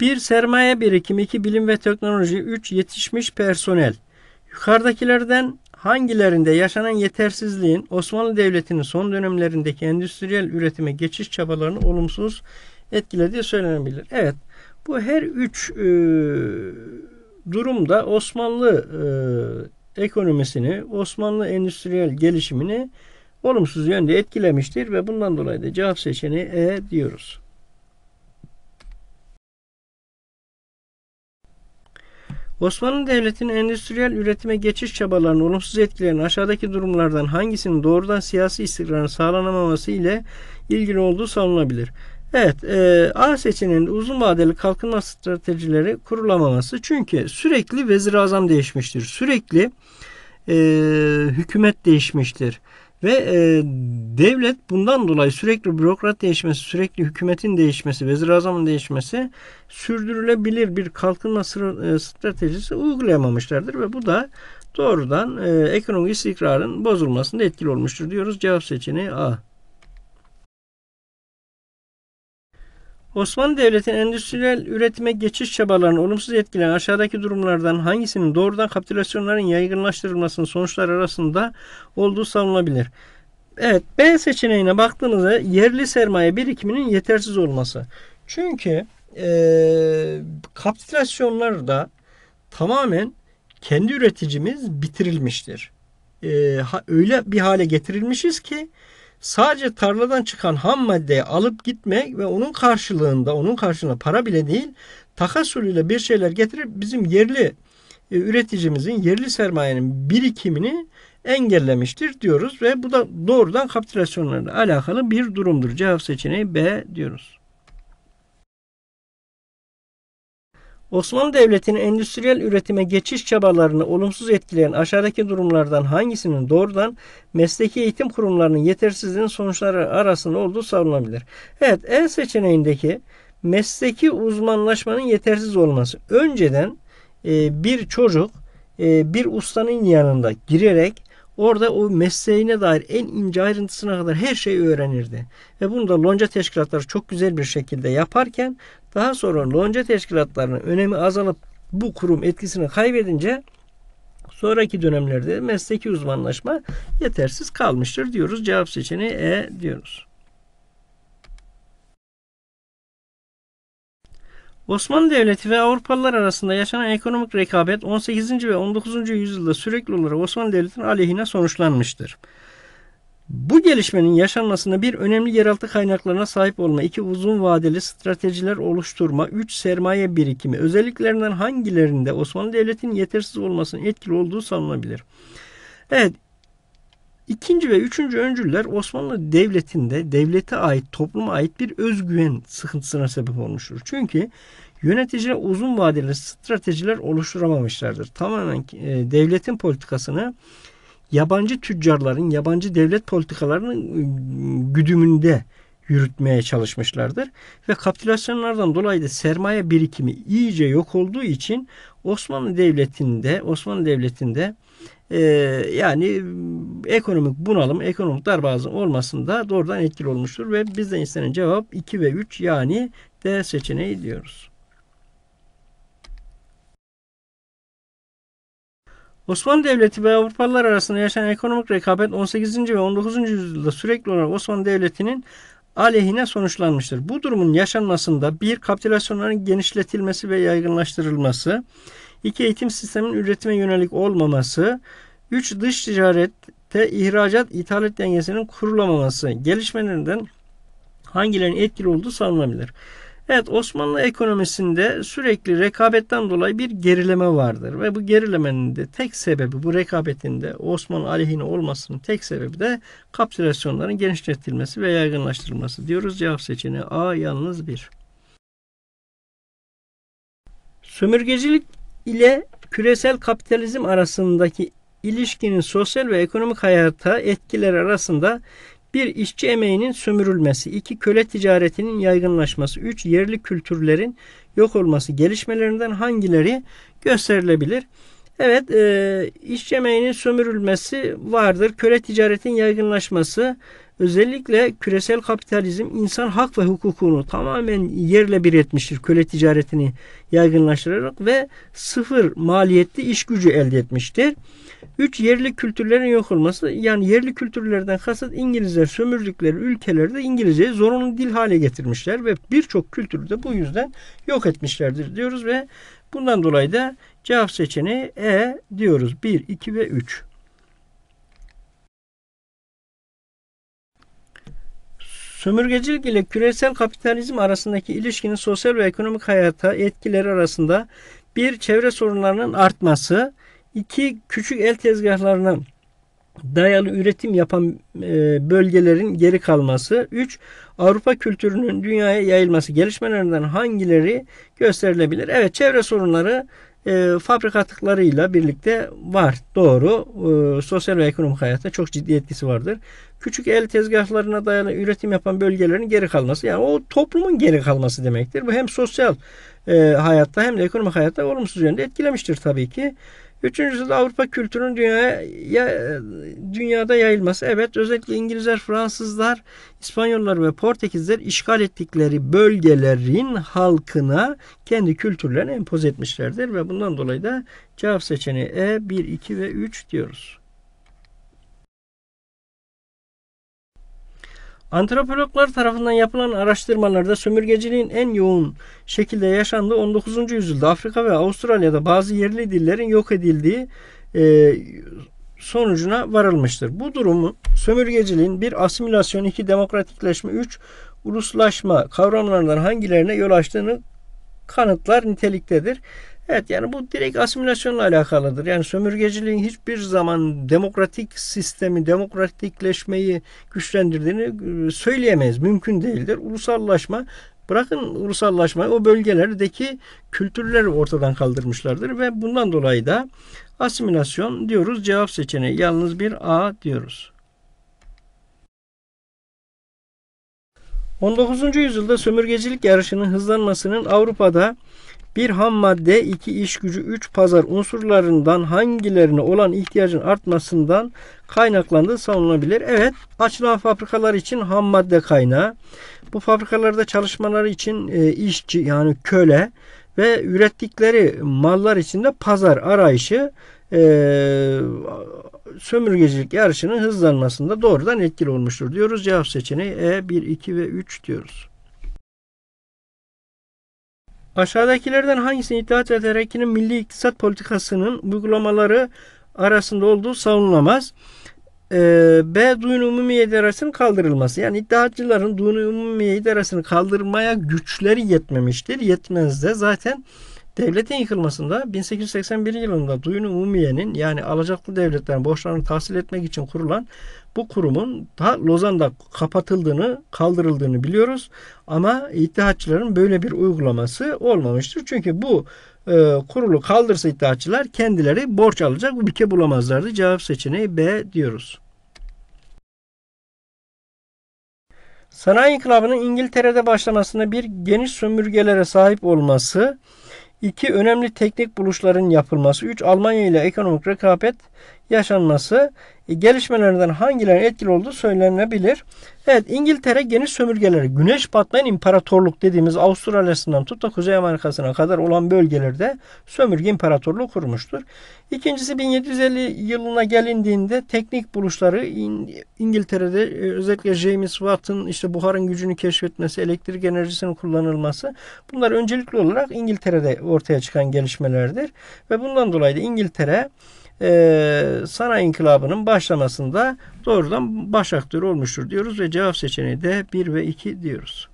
Bir Sermaye birikimi iki Bilim ve teknoloji üç Yetişmiş personel Yukarıdakilerden hangilerinde yaşanan yetersizliğin Osmanlı Devleti'nin son dönemlerindeki endüstriyel üretime geçiş çabalarını olumsuz etkilediği söylenebilir. Evet bu her üç e, durumda Osmanlı e, ekonomisini, Osmanlı endüstriyel gelişimini olumsuz yönde etkilemiştir ve bundan dolayı da cevap seçeneği E diyoruz. Osmanlı Devleti'nin endüstriyel üretime geçiş çabalarının olumsuz etkilerini aşağıdaki durumlardan hangisinin doğrudan siyasi istikrarın sağlanamaması ile ilgili olduğu savunulabilir. Evet, e, A seçeneğinde uzun vadeli kalkınma stratejileri kurulamaması çünkü sürekli vezir azam değişmiştir. Sürekli e, hükümet değişmiştir. Ve e, devlet bundan dolayı sürekli bürokrat değişmesi, sürekli hükümetin değişmesi, vezir azamın değişmesi sürdürülebilir bir kalkınma e, stratejisi uygulayamamışlardır ve bu da doğrudan e, ekonomik istikrarın bozulmasında etkili olmuştur diyoruz. Cevap seçeneği A. Osmanlı Devleti'nin endüstriyel üretime geçiş çabalarını olumsuz etkileyen aşağıdaki durumlardan hangisinin doğrudan kapitülasyonların yaygınlaştırılmasının sonuçları arasında olduğu savunulabilir? Evet B seçeneğine baktığınızda yerli sermaye birikiminin yetersiz olması. Çünkü e, kapitülasyonlarda tamamen kendi üreticimiz bitirilmiştir. E, ha, öyle bir hale getirilmişiz ki sadece tarladan çıkan ham maddeyi alıp gitmek ve onun karşılığında, onun karşılığında para bile değil, takas ile bir şeyler getirip bizim yerli e, üreticimizin, yerli sermayenin birikimini engellemiştir diyoruz ve bu da doğrudan kapitülasyonlarla alakalı bir durumdur. Cevap seçeneği B diyoruz. Osmanlı Devleti'nin endüstriyel üretime geçiş çabalarını olumsuz etkileyen aşağıdaki durumlardan hangisinin doğrudan mesleki eğitim kurumlarının yetersizliğinin sonuçları arasında olduğu savunulabilir? Evet, E seçeneğindeki mesleki uzmanlaşmanın yetersiz olması. Önceden e, bir çocuk e, bir ustanın yanında girerek Orada o mesleğine dair en ince ayrıntısına kadar her şeyi öğrenirdi. Ve bunu da lonca teşkilatları çok güzel bir şekilde yaparken daha sonra lonca teşkilatlarının önemi azalıp bu kurum etkisini kaybedince sonraki dönemlerde mesleki uzmanlaşma yetersiz kalmıştır diyoruz. Cevap seçeneği E diyoruz. Osmanlı Devleti ve Avrupalılar arasında yaşanan ekonomik rekabet 18. ve 19. yüzyılda sürekli olarak Osmanlı Devleti'nin aleyhine sonuçlanmıştır. Bu gelişmenin yaşanmasında bir önemli yeraltı kaynaklarına sahip olma, iki uzun vadeli stratejiler oluşturma, üç sermaye birikimi özelliklerinden hangilerinde Osmanlı Devleti'nin yetersiz olmasının etkili olduğu sanılabilir. Evet İkinci ve üçüncü öncüler Osmanlı Devleti'nde devlete ait, topluma ait bir özgüven sıkıntısına sebep olmuştur. Çünkü yöneticiler uzun vadeli stratejiler oluşturamamışlardır. Tamamen e, devletin politikasını yabancı tüccarların, yabancı devlet politikalarının e, güdümünde yürütmeye çalışmışlardır. Ve kapitülasyonlardan dolayı da sermaye birikimi iyice yok olduğu için Osmanlı Devleti'nde Osmanlı Devleti'nde ee, yani ekonomik bunalım, ekonomik darboğazın olmasında doğrudan etkili olmuştur ve bizden istenen cevap 2 ve 3 yani D seçeneği diyoruz. Osmanlı Devleti ve Avrupalılar arasında yaşanan ekonomik rekabet 18. ve 19. yüzyılda sürekli olarak Osmanlı Devleti'nin aleyhine sonuçlanmıştır. Bu durumun yaşanmasında bir kapitülasyonların genişletilmesi ve yaygınlaştırılması, 2. Eğitim sisteminin üretime yönelik olmaması. 3. Dış ticarette ihracat ithalat dengesinin kurulamaması gelişmelerinden hangilerinin etkili olduğu sanılabilir. Evet Osmanlı ekonomisinde sürekli rekabetten dolayı bir gerileme vardır ve bu gerilemenin de tek sebebi bu rekabetin de Osmanlı aleyhine olmasının tek sebebi de kapsülasyonların genişletilmesi ve yaygınlaştırılması diyoruz. Cevap seçeneği A yalnız bir. Sömürgecilik ile küresel kapitalizm arasındaki ilişkinin sosyal ve ekonomik hayata etkileri arasında bir işçi emeğinin sömürülmesi, iki köle ticaretinin yaygınlaşması, üç yerli kültürlerin yok olması gelişmelerinden hangileri gösterilebilir? Evet, e, iş yemeğinin sömürülmesi vardır. Köle ticaretin yaygınlaşması, özellikle küresel kapitalizm insan hak ve hukukunu tamamen yerle bir etmiştir. Köle ticaretini yaygınlaştırarak ve sıfır maliyetli iş gücü elde etmiştir. Üç, yerli kültürlerin yok olması. Yani yerli kültürlerden kasıt İngilizler sömürdükleri ülkelerde İngilizceyi zorunlu dil hale getirmişler ve birçok kültürü de bu yüzden yok etmişlerdir diyoruz ve bundan dolayı da cevap seçeneği E diyoruz. 1, 2 ve 3. Sömürgecilik ile küresel kapitalizm arasındaki ilişkinin sosyal ve ekonomik hayata etkileri arasında bir çevre sorunlarının artması, İki küçük el tezgahlarına dayalı üretim yapan e, bölgelerin geri kalması. üç Avrupa kültürünün dünyaya yayılması gelişmelerinden hangileri gösterilebilir? Evet çevre sorunları e, fabrika atıklarıyla birlikte var. Doğru. E, sosyal ve ekonomik hayatta çok ciddi etkisi vardır. Küçük el tezgahlarına dayalı üretim yapan bölgelerin geri kalması yani o toplumun geri kalması demektir. Bu hem sosyal e, hayatta hem de ekonomik hayatta olumsuz yönde etkilemiştir tabii ki. Üçüncüsü de Avrupa kültürünün dünyaya ya, dünyada yayılması. Evet özellikle İngilizler, Fransızlar, İspanyollar ve Portekizler işgal ettikleri bölgelerin halkına kendi kültürlerini empoze etmişlerdir ve bundan dolayı da cevap seçeneği E, 1, 2 ve 3 diyoruz. Antropologlar tarafından yapılan araştırmalarda sömürgeciliğin en yoğun şekilde yaşandığı 19. yüzyılda Afrika ve Avustralya'da bazı yerli dillerin yok edildiği e, sonucuna varılmıştır. Bu durumu sömürgeciliğin bir asimilasyon, iki demokratikleşme, üç uluslaşma kavramlarından hangilerine yol açtığını kanıtlar niteliktedir. Evet yani bu direkt asimilasyonla alakalıdır. Yani sömürgeciliğin hiçbir zaman demokratik sistemi, demokratikleşmeyi güçlendirdiğini e, söyleyemeyiz. Mümkün değildir. Ulusallaşma Bırakın ulusallaşmayı o bölgelerdeki kültürleri ortadan kaldırmışlardır ve bundan dolayı da asimilasyon diyoruz cevap seçeneği. Yalnız bir A diyoruz. 19. yüzyılda sömürgecilik yarışının hızlanmasının Avrupa'da bir ham madde, iki iş gücü, üç pazar unsurlarından hangilerine olan ihtiyacın artmasından kaynaklandığı savunulabilir. Evet, açılan fabrikalar için ham madde kaynağı. Bu fabrikalarda çalışmaları için e, işçi yani köle ve ürettikleri mallar için de pazar arayışı e, sömürgecilik yarışının hızlanmasında doğrudan etkili olmuştur diyoruz. Cevap seçeneği E1, 2 ve 3 diyoruz. Aşağıdakilerden hangisinin İttihat ve Terakki'nin milli iktisat politikasının uygulamaları arasında olduğu savunulamaz? Ee, B. Duyun Umumiye İdarası'nın kaldırılması. Yani iddiatçıların Duyun Umumiye İdarası'nı kaldırmaya güçleri yetmemiştir. Yetmez de zaten Devletin yıkılmasında 1881 yılında Duyun Umumiye'nin yani alacaklı devletlerin borçlarını tahsil etmek için kurulan bu kurumun ta Lozan'da kapatıldığını, kaldırıldığını biliyoruz. Ama İttihatçıların böyle bir uygulaması olmamıştır. Çünkü bu e, kurulu kaldırsa iddiaçılar kendileri borç alacak ülke bulamazlardı. Cevap seçeneği B diyoruz. Sanayi inkılabının İngiltere'de başlamasında bir geniş sömürgelere sahip olması 2. Önemli teknik buluşların yapılması. 3. Almanya ile ekonomik rekabet yaşanması e, gelişmelerden hangilerinin etkili olduğu söylenebilir. Evet İngiltere geniş sömürgeleri, güneş Patlayan imparatorluk dediğimiz Avustralya'sından tut da Kuzey Amerika'sına kadar olan bölgelerde sömürge imparatorluğu kurmuştur. İkincisi 1750 yılına gelindiğinde teknik buluşları İngiltere'de e, özellikle James Watt'ın işte buharın gücünü keşfetmesi, elektrik enerjisinin kullanılması bunlar öncelikli olarak İngiltere'de ortaya çıkan gelişmelerdir. Ve bundan dolayı da İngiltere e, saray inkılabının başlamasında doğrudan baş aktörü olmuştur diyoruz ve cevap seçeneği de 1 ve 2 diyoruz.